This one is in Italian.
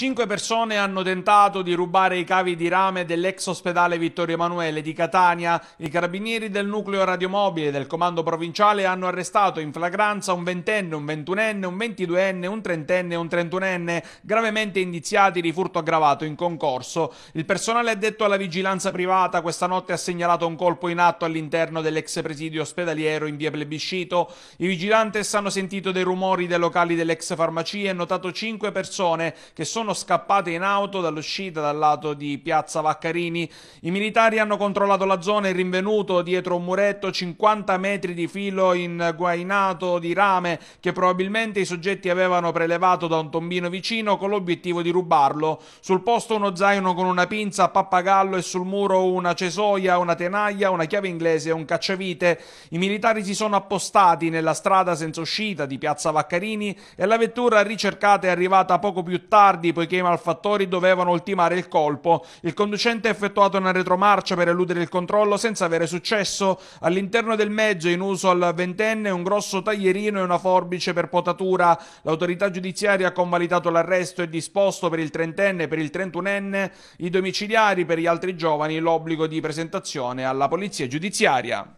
Cinque persone hanno tentato di rubare i cavi di rame dell'ex ospedale Vittorio Emanuele di Catania. I carabinieri del nucleo radiomobile del comando provinciale hanno arrestato in flagranza un ventenne, un ventunenne, un ventiduenne, un trentenne e un trentunenne, gravemente indiziati di furto aggravato in concorso. Il personale addetto alla vigilanza privata questa notte ha segnalato un colpo in atto all'interno dell'ex presidio ospedaliero in via Plebiscito. I vigilanti hanno sentito dei rumori dei locali dell'ex farmacia e notato cinque persone che sono sono scappate in auto dall'uscita dal lato di Piazza Vaccarini. I militari hanno controllato la zona e rinvenuto dietro un muretto 50 metri di filo inguainato di rame che probabilmente i soggetti avevano prelevato da un tombino vicino con l'obiettivo di rubarlo. Sul posto uno zaino con una pinza a pappagallo e sul muro una cesoia, una tenaglia, una chiave inglese e un cacciavite. I militari si sono appostati nella strada senza uscita di Piazza Vaccarini e la vettura ricercata è arrivata poco più tardi poiché i malfattori dovevano ultimare il colpo. Il conducente ha effettuato una retromarcia per eludere il controllo senza avere successo. All'interno del mezzo in uso al ventenne un grosso taglierino e una forbice per potatura. L'autorità giudiziaria ha convalidato l'arresto e disposto per il trentenne e per il trentunenne i domiciliari per gli altri giovani l'obbligo di presentazione alla polizia giudiziaria.